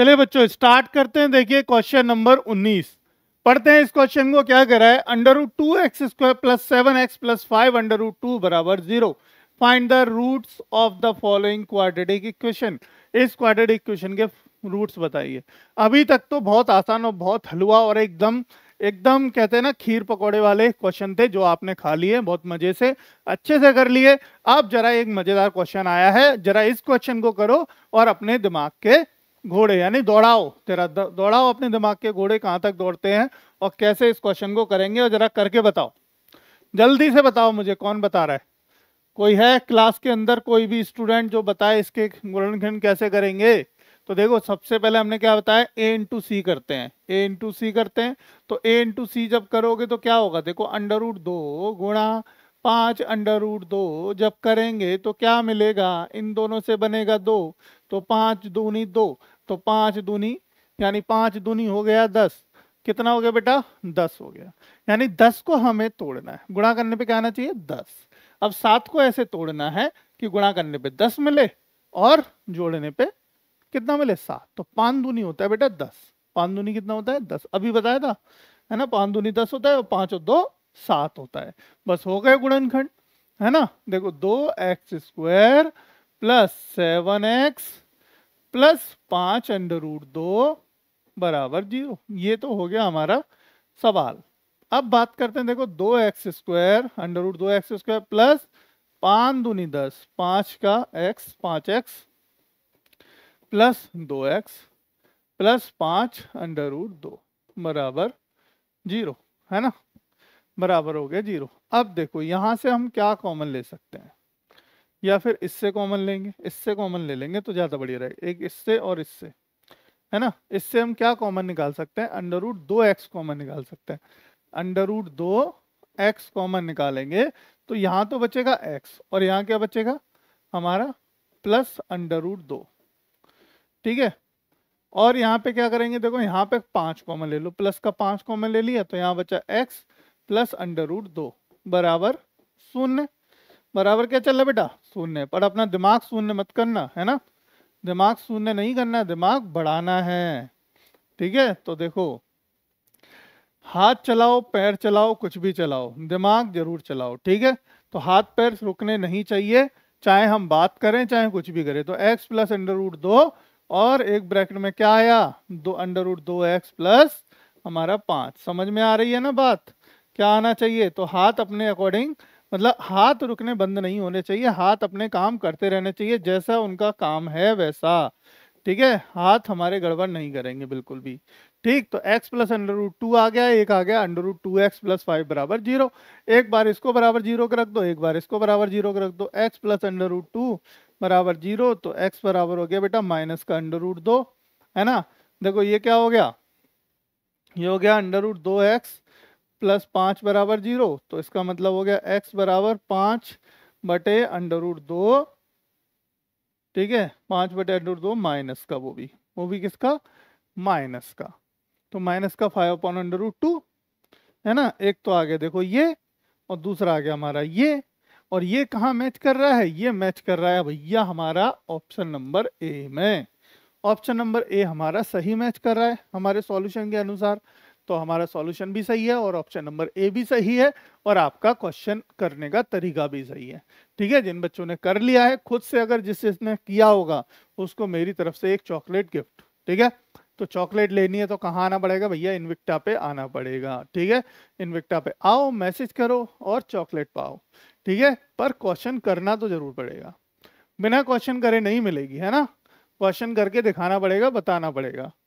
चले बच्चों स्टार्ट करते हैं देखिए क्वेश्चन नंबर 19 पढ़ते हैं इस क्वेश्चन को क्या कह रहा है under root two x square plus seven x plus five under root two बराबर zero find the roots of the following quadratic equation इस क्वाड्रेटिक इक्वेशन के रूट्स बताइए अभी तक तो बहुत आसान और बहुत हलवा और एकदम एकदम कहते हैं ना खीर पकौड़े वाले क्वेश्चन थे जो आपने खा लिए बहुत मजे से अच्छे से कर लिए अब जरा एक मजेदार क्वेश्चन आया है जरा इस क्वेश्चन को करो और अपने दिमाग के घोड़े यानी दौड़ाओ तेरा दौड़ाओ अपने दिमाग के घोड़े कहाँ तक दौड़ते हैं और कैसे इस क्वेश्चन को करेंगे और जरा करके बताओ जल्दी से बताओ मुझे कौन बता रहा है कोई है क्लास के अंदर कोई भी स्टूडेंट जो बताए इसके गुणनखंड कैसे करेंगे तो देखो सबसे पहले हमने क्या बताया ए इंटू सी करते हैं ए इंटू सी करते हैं तो ए इंटू सी जब करोगे तो क्या होगा देखो अंडर रूट दो गुणा पाँच अंडर रूट दो जब करेंगे तो क्या मिलेगा इन दोनों से बनेगा दो तो पाँच दूनी दो तो पाँच दूनी यानी पाँच दूनी हो गया दस कितना हो गया बेटा दस हो गया यानी दस को हमें तोड़ना है गुणा करने पे क्या आना चाहिए दस अब सात को ऐसे तोड़ना है कि गुणा करने पे दस मिले और जोड़ने पे कितना मिले सात तो पान दूनी होता है बेटा दस पान दूनी कितना होता है दस अभी बताया था है ना पान दूनी दस होता है और पाँच और दो सात होता है बस हो गए गुणनखंड है ना देखो दो x square plus seven x plus पांच अंडर रूट दो बराबर जीरो ये तो हो गया हमारा सवाल अब बात करते हैं देखो दो एक्स स्क्वायर अंडर रूट दो एक्स स्क्वायर प्लस पांच दूनी दस पांच का एक्स पांच एक्स प्लस दो एक्स प्लस पांच अंडर रूट दो बराबर जीरो है ना बराबर हो गया जीरो अब देखो यहाँ से हम क्या कॉमन ले सकते हैं या फिर इससे कॉमन लेंगे इससे कॉमन ले लेंगे तो ज़्यादा बढ़िया रहेगा एक इससे और इससे है ना इससे हम क्या कॉमन निकाल सकते हैं अंडर रूट दो एक्स कॉमन निकाल सकते हैं अंडर रूट दो एक्स कॉमन निकालेंगे तो यहाँ तो बचेगा एक्स और यहाँ क्या बचेगा हमारा प्लस अंडर रूट दो ठीक है और यहाँ पे क्या करेंगे देखो यहाँ पे पाँच कॉमन ले लो प्लस का पाँच कॉमन ले लिया तो यहाँ बचा एक्स प्लस अंडर रूट दो बराबर शून्य बराबर क्या चल रहा है बेटा शून्य पर अपना दिमाग शून्य मत करना है ना दिमाग शून्य नहीं करना दिमाग बढ़ाना है ठीक है तो देखो हाथ चलाओ पैर चलाओ कुछ भी चलाओ दिमाग जरूर चलाओ ठीक है तो हाथ पैर रुकने नहीं चाहिए चाहे हम बात करें चाहे कुछ भी करें तो x प्लस अंडर रूट दो और एक ब्रैकेट में क्या आया दो अंडर रूट दो एक्स प्लस हमारा पाँच समझ में आ रही है ना बात क्या आना चाहिए तो हाथ अपने अकॉर्डिंग मतलब हाथ रुकने बंद नहीं होने चाहिए हाथ अपने काम करते रहने चाहिए जैसा उनका काम है वैसा ठीक है हाथ हमारे गड़बड़ नहीं करेंगे बिल्कुल भी ठीक तो x plus under root two आ गया एक आ गया under root two x plus five बराबर जीरो एक बार इसको बराबर जीरो का रख दो एक बार इसको बराबर जीरो का रख दो x plus under root two बराबर जीरो तो x बराबर हो गया बेटा माइनस का अंडर रूट दो है ना देखो ये क्या हो गया ये हो गया अंडर रूट दो एक्स प्लस पाँच बराबर जीरो तो इसका मतलब हो गया एक्स बराबर पाँच बटे अंडर उड दो ठीक है पाँच बटे अंडर उड दो माइनस का वो भी वो भी किसका माइनस का तो माइनस का फाइव अपॉन अंडर उड टू है ना एक तो आ गया देखो ये और दूसरा आ गया हमारा ये और ये कहाँ मैच कर रहा है ये मैच कर रहा है भैया हमारा ऑप्शन नंबर ए में ऑप्शन नंबर ए हमारा सही मैच कर रहा है हमारे सॉल्यूशन के अनुसार तो हमारा सॉल्यूशन भी सही है और ऑप्शन नंबर ए भी सही है और आपका क्वेश्चन करने का तरीका भी सही है ठीक है जिन बच्चों ने कर लिया है खुद से अगर जिसने किया होगा उसको मेरी तरफ से एक चॉकलेट गिफ्ट ठीक है तो चॉकलेट लेनी है तो कहाँ आना पड़ेगा भैया इनविक्टा पे आना पड़ेगा ठीक है इनविक्टा पे आओ मैसेज करो और चॉकलेट पाओ ठीक है पर क्वेश्चन करना तो जरूर पड़ेगा बिना क्वेश्चन करे नहीं मिलेगी है ना क्वेश्चन करके दिखाना पड़ेगा बताना पड़ेगा